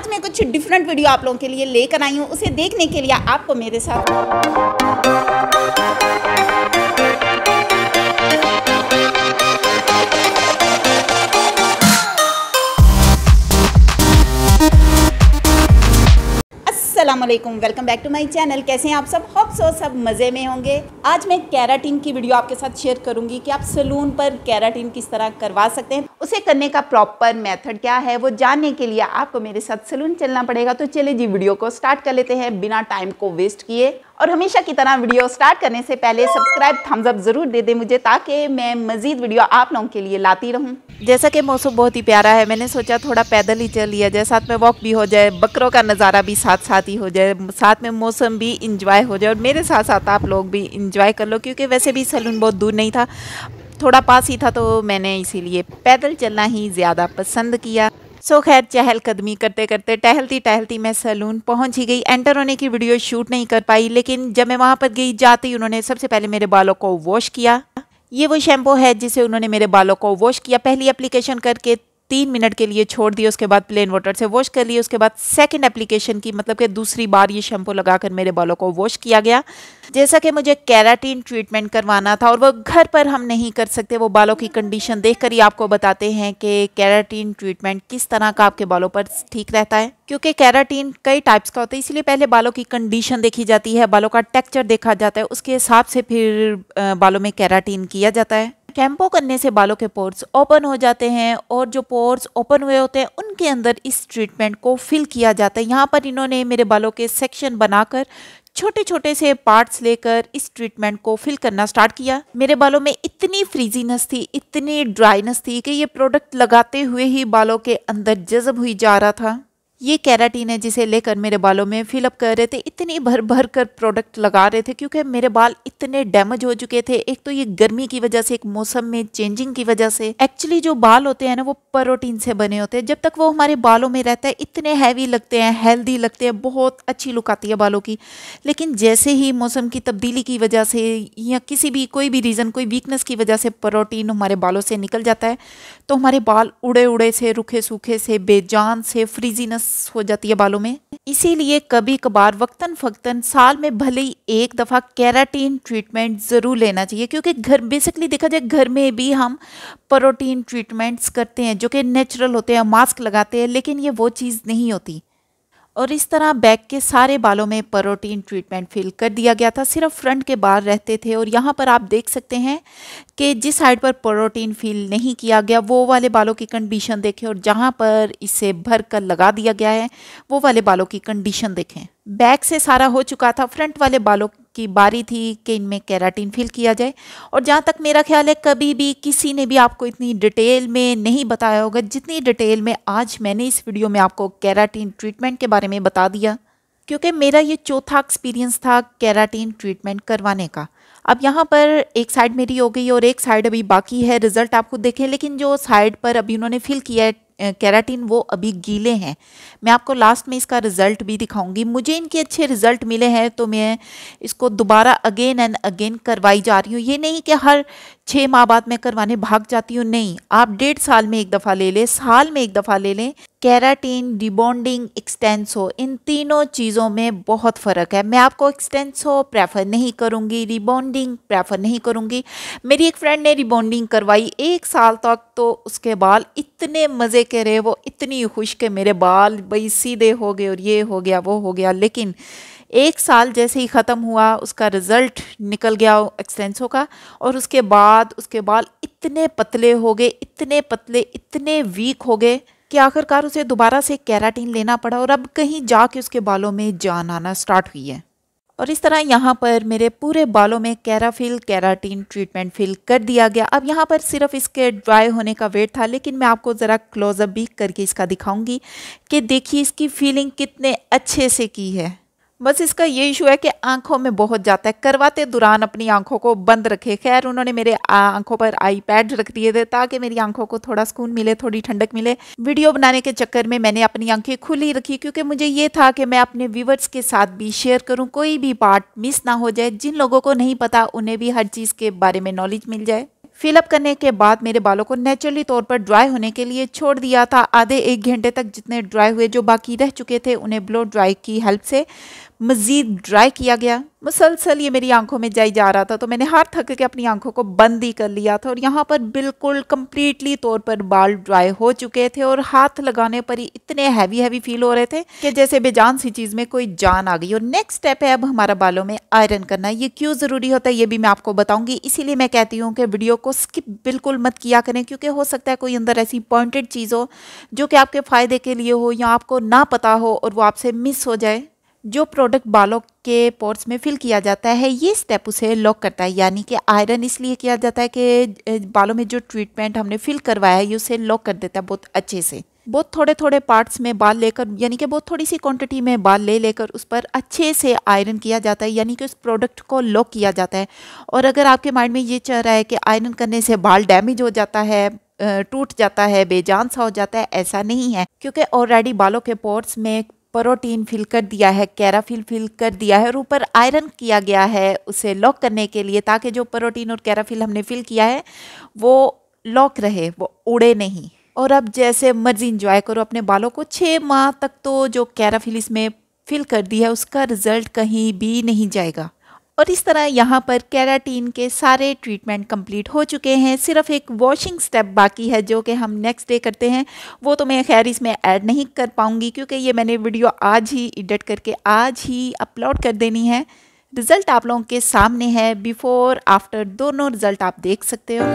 आज मैं कुछ डिफरेंट वीडियो आप लोगों के लिए लेकर आई हूँ उसे देखने के लिए आपको मेरे साथ Aslam welcome back to my channel कैसे हैं आप सब हॉप सो सब मज़े में होंगे आज मैं कैराटीन की वीडियो आपके साथ शेयर करूंगी कि आप सलून पर कैराटीन किस तरह करवा सकते हैं उसे करने का प्रॉपर मेथड क्या है वो जानने के लिए आपको मेरे साथ सलून चलना पड़ेगा तो चलिए जी वीडियो को स्टार्ट कर लेते हैं बिना टाइम को वेस्ट किए और हमेशा की तरह वीडियो स्टार्ट करने से पहले सब्सक्राइब थम्स अप जरूर दे दे मुझे ताकि मैं मजीद वीडियो आप लोगों के लिए लाती रहूं जैसा कि मौसम बहुत ही प्यारा है मैंने सोचा थोड़ा पैदल ही चल लिया जाए साथ में वॉक भी हो जाए बकरों का नज़ारा भी साथ साथ ही हो जाए साथ में मौसम भी इंजॉय हो जाए और मेरे साथ साथ आप लोग भी इंजॉय कर लो क्योंकि वैसे भी सैलून बहुत दूर नहीं था थोड़ा पास ही था तो मैंने इसीलिए पैदल चलना ही ज़्यादा पसंद किया सो so, खैर चहल कदमी करते करते टहलती टहलती मैं सैलून पहुंच ही गई एंटर होने की वीडियो शूट नहीं कर पाई लेकिन जब मैं वहां पर गई जाते ही उन्होंने सबसे पहले मेरे बालों को वॉश किया ये वो शैम्पू है जिसे उन्होंने मेरे बालों को वॉश किया पहली एप्लीकेशन करके तीन मिनट के लिए छोड़ दिए उसके बाद प्लेन वाटर से वॉश कर लिए उसके बाद सेकेंड एप्लीकेशन की मतलब कि दूसरी बार ये शैम्पू लगाकर मेरे बालों को वॉश किया गया जैसा कि मुझे कैराटीन ट्रीटमेंट करवाना था और वो घर पर हम नहीं कर सकते वो बालों की कंडीशन देख ही आपको बताते हैं कि कैराटीन ट्रीटमेंट किस तरह का आपके बालों पर ठीक रहता है क्योंकि कैराटीन कई टाइप्स का होता है इसलिए पहले बालों की कंडीशन देखी जाती है बालों का टेक्चर देखा जाता है उसके हिसाब से फिर बालों में कैराटीन किया जाता है कैंपो करने से बालों के पोर्स ओपन हो जाते हैं और जो पोर्स ओपन हुए होते हैं उनके अंदर इस ट्रीटमेंट को फिल किया जाता है यहाँ पर इन्होंने मेरे बालों के सेक्शन बनाकर छोटे छोटे से पार्ट्स लेकर इस ट्रीटमेंट को फिल करना स्टार्ट किया मेरे बालों में इतनी फ्रीजीनेस थी इतनी ड्राइनेस थी कि ये प्रोडक्ट लगाते हुए ही बालों के अंदर जज्ब हुई जा रहा था ये कैराटीन है जिसे लेकर मेरे बालों में फिलअप कर रहे थे इतनी भर भर कर प्रोडक्ट लगा रहे थे क्योंकि मेरे बाल इतने डैमेज हो चुके थे एक तो ये गर्मी की वजह से एक मौसम में चेंजिंग की वजह से एक्चुअली जो बाल होते हैं ना वो प्रोटीन से बने होते हैं जब तक वो हमारे बालों में रहता है इतने हैवी लगते हैं हेल्दी लगते हैं बहुत अच्छी लुक आती है बालों की लेकिन जैसे ही मौसम की तब्दीली की वजह से या किसी भी कोई भी रीज़न कोई वीकनेस की वजह से प्रोटीन हमारे बालों से निकल जाता है तो हमारे बाल उड़े उड़े से रुखे सूखे से बेजान से फ्रीजीनेस हो जाती है बालों में इसीलिए कभी कभार वक्तन फक्तन साल में भले ही एक दफ़ा कैराटीन ट्रीटमेंट ज़रूर लेना चाहिए क्योंकि घर बेसिकली देखा जाए घर में भी हम प्रोटीन ट्रीटमेंट्स करते हैं जो कि नेचुरल होते हैं मास्क लगाते हैं लेकिन ये वो चीज़ नहीं होती और इस तरह बैक के सारे बालों में प्रोटीन ट्रीटमेंट फिल कर दिया गया था सिर्फ फ्रंट के बाल रहते थे और यहाँ पर आप देख सकते हैं कि जिस साइड पर प्रोटीन फिल नहीं किया गया वो वाले बालों की कंडीशन देखें और जहाँ पर इसे भर कर लगा दिया गया है वो वाले बालों की कंडीशन देखें बैक से सारा हो चुका था फ्रंट वाले बालों की बारी थी कि इनमें कैराटीन फिल किया जाए और जहाँ तक मेरा ख्याल है कभी भी किसी ने भी आपको इतनी डिटेल में नहीं बताया होगा जितनी डिटेल में आज मैंने इस वीडियो में आपको कैराटीन ट्रीटमेंट के बारे में बता दिया क्योंकि मेरा ये चौथा एक्सपीरियंस था कैराटीन ट्रीटमेंट करवाने का अब यहाँ पर एक साइड मेरी हो गई और एक साइड अभी बाकी है रिज़ल्ट आप खुद देखें लेकिन जो साइड पर अभी उन्होंने फिल किया है कैराटीन वो अभी गीले हैं मैं आपको लास्ट में इसका रिज़ल्ट भी दिखाऊंगी मुझे इनके अच्छे रिज़ल्ट मिले हैं तो मैं इसको दोबारा अगेन एंड अगेन करवाई जा रही हूँ ये नहीं कि हर छः माह बाद में करवाने भाग जाती हूँ नहीं आप डेढ़ साल में एक दफ़ा ले लें साल में एक दफ़ा ले लें कैराटीन डिबॉन्डिंग एक्सटेंसो इन तीनों चीज़ों में बहुत फ़र्क है मैं आपको एक्सटेंसो प्रेफर नहीं करूँगी रिबॉन्डिंग प्रेफर नहीं करूँगी मेरी एक फ्रेंड ने रिबॉन्डिंग करवाई एक साल तक तो उसके बाल इतने मज़े के रहे वो इतनी खुश के मेरे बाल भाई सीधे हो गए और ये हो गया वो हो गया लेकिन एक साल जैसे ही ख़त्म हुआ उसका रिज़ल्ट निकल गया एक्सटेंसो का और उसके बाद उसके बाल इतने पतले हो गए इतने पतले इतने वीक हो गए कि आखिरकार उसे दोबारा से कैराटीन लेना पड़ा और अब कहीं जा के उसके बालों में जान आना स्टार्ट हुई है और इस तरह यहाँ पर मेरे पूरे बालों में कैराफिल कैराटीन ट्रीटमेंट फिल कर दिया गया अब यहाँ पर सिर्फ इसके ड्राई होने का वेट था लेकिन मैं आपको ज़रा क्लोजअप भी करके इसका दिखाऊंगी कि देखिए इसकी फीलिंग कितने अच्छे से की है बस इसका ये इशू है कि आंखों में बहुत जाता है करवाते दौरान अपनी आंखों को बंद रखे खैर उन्होंने मेरे आंखों पर आई पैड रख दिए थे ताकि मेरी आंखों को थोड़ा सुकून मिले थोड़ी ठंडक मिले वीडियो बनाने के चक्कर में मैंने अपनी आंखें खुली रखी क्योंकि मुझे ये था कि मैं अपने व्यूवर्स के साथ भी शेयर करूँ कोई भी पार्ट मिस ना हो जाए जिन लोगों को नहीं पता उन्हें भी हर चीज़ के बारे में नॉलेज मिल जाए फिलअप करने के बाद मेरे बालों को नेचुरली तौर पर ड्राई होने के लिए छोड़ दिया था आधे एक घंटे तक जितने ड्राई हुए जो बाकी रह चुके थे उन्हें ब्लो ड्राई की हेल्प से मज़ीद ड्राई किया गया मुसलसल ये मेरी आंखों में जाई जा रहा था तो मैंने हार थक के अपनी आंखों को बंद ही कर लिया था और यहाँ पर बिल्कुल कम्प्लीटली तौर पर बाल ड्राई हो चुके थे और हाथ लगाने पर ही इतने हैवी हैवी फील हो रहे थे कि जैसे बेजान सी चीज़ में कोई जान आ गई और नेक्स्ट स्टेप है अब हमारा बालों में आयरन करना ये क्यों ज़रूरी होता है ये भी मैं आपको बताऊँगी इसीलिए मैं कहती हूँ कि वीडियो को स्किप बिल्कुल मत किया करें क्योंकि हो सकता है कोई अंदर ऐसी पॉइंटेड चीज़ हो जो कि आपके फ़ायदे के लिए हो या आपको ना पता हो और वो आपसे मिस हो जाए जो प्रोडक्ट बालों के पोर्स में फिल किया जाता है ये स्टेप उसे लॉक करता है यानी कि आयरन इसलिए किया जाता है कि बालों में जो ट्रीटमेंट हमने फिल करवाया है ये उसे लॉक कर देता है बहुत अच्छे से बहुत थोड़े थोड़े पार्ट्स में बाल लेकर यानी कि बहुत थोड़ी सी क्वांटिटी में बाल ले लेकर उस पर अच्छे से आयरन किया जाता है यानी कि उस प्रोडक्ट को लॉक किया जाता है और अगर आपके माइंड में ये चल रहा है कि आयरन करने से बाल डैमेज हो जाता है टूट जाता है बेजान सा हो जाता है ऐसा नहीं है क्योंकि ऑलरेडी बालों के पोर्ट्स में प्रोटीन फिल कर दिया है कैराफिल फिल कर दिया है और ऊपर आयरन किया गया है उसे लॉक करने के लिए ताकि जो प्रोटीन और कैराफिल हमने फिल किया है वो लॉक रहे वो उड़े नहीं और अब जैसे मर्जी इंजॉय करो अपने बालों को छः माह तक तो जो कैराफिल इसमें फिल कर दी है उसका रिज़ल्ट कहीं भी नहीं जाएगा और इस तरह यहाँ पर कैराटीन के सारे ट्रीटमेंट कंप्लीट हो चुके हैं सिर्फ एक वॉशिंग स्टेप बाकी है जो कि हम नेक्स्ट डे करते हैं वो तो मैं खैर इसमें ऐड नहीं कर पाऊँगी क्योंकि ये मैंने वीडियो आज ही एडिट करके आज ही अपलोड कर देनी है रिज़ल्ट आप लोगों के सामने है बिफ़ोर आफ्टर दोनों रिज़ल्ट आप देख सकते हो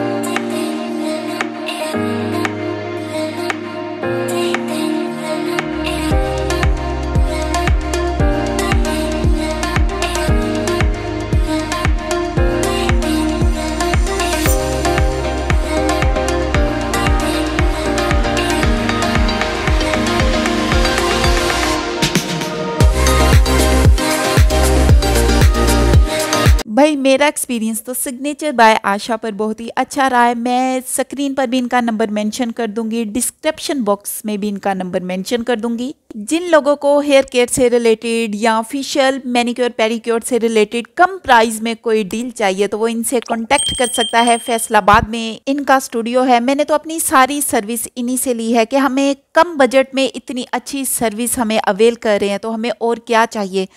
भाई मेरा एक्सपीरियंस तो सिग्नेचर बाय आशा पर बहुत ही अच्छा रहा है मैं स्क्रीन पर भी इनका नंबर मेंशन कर दूंगी डिस्क्रिप्शन बॉक्स में भी इनका नंबर मेंशन कर दूंगी जिन लोगों को हेयर केयर से रिलेटेड या फेशियल मैनिक्योर पेरिक्योर से रिलेटेड कम प्राइस में कोई डील चाहिए तो वो इनसे कॉन्टेक्ट कर सकता है फैसलाबाद में इनका स्टूडियो है मैंने तो अपनी सारी सर्विस इन्हीं से ली है कि हमें कम बजट में इतनी अच्छी सर्विस हमें अवेल कर रहे हैं तो हमें और क्या चाहिए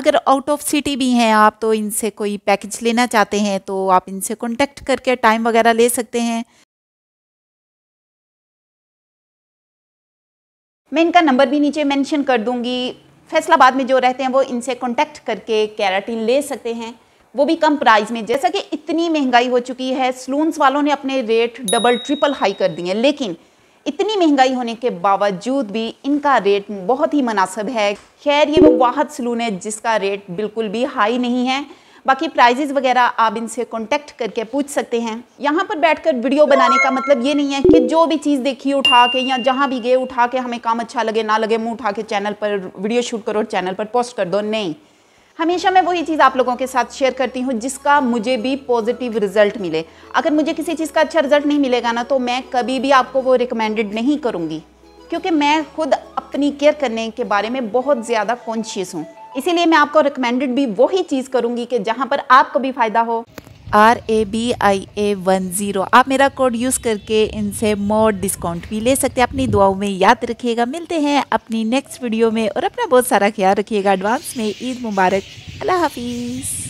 अगर आउट ऑफ सिटी भी हैं आप तो इनसे कोई पैकेज लेना चाहते हैं तो आप इनसे कॉन्टेक्ट करके टाइम वगैरह ले सकते हैं मैं इनका नंबर भी नीचे मेंशन कर दूंगी फैसलाबाद में जो रहते हैं वो इनसे कॉन्टैक्ट करके कैराटीन ले सकते हैं वो भी कम प्राइस में जैसा कि इतनी महंगाई हो चुकी है सलून्स वालों ने अपने रेट डबल ट्रिपल हाई कर दिए लेकिन इतनी महंगाई होने के बावजूद भी इनका रेट बहुत ही मुनासिब है खैर ये वो वाहद सलून है जिसका रेट बिल्कुल भी हाई नहीं है बाकी प्राइजेज वगैरह आप इनसे कॉन्टेक्ट करके पूछ सकते हैं यहाँ पर बैठकर वीडियो बनाने का मतलब ये नहीं है कि जो भी चीज़ देखी उठा के या जहाँ भी गए उठा के हमें काम अच्छा लगे ना लगे मुँह उठा के चैनल पर वीडियो शूट करो और चैनल पर पोस्ट कर दो नहीं हमेशा मैं वही चीज़ आप लोगों के साथ शेयर करती हूँ जिसका मुझे भी पॉजिटिव रिजल्ट मिले अगर मुझे किसी चीज़ का अच्छा रिजल्ट नहीं मिलेगा ना तो मैं कभी भी आपको वो रिकमेंडेड नहीं करूँगी क्योंकि मैं खुद अपनी केयर करने के बारे में बहुत ज़्यादा कॉन्शियस हूँ इसीलिए मैं आपको रिकमेंडेड भी वही चीज़ करूँगी कि जहाँ पर आपको भी फ़ायदा हो R A B I A one zero आप मेरा कोड यूज़ करके इनसे मोर डिस्काउंट भी ले सकते हैं अपनी दुआओं में याद रखिएगा मिलते हैं अपनी नेक्स्ट वीडियो में और अपना बहुत सारा ख्याल रखिएगा एडवांस में ईद मुबारक अल्लाह हाफिज़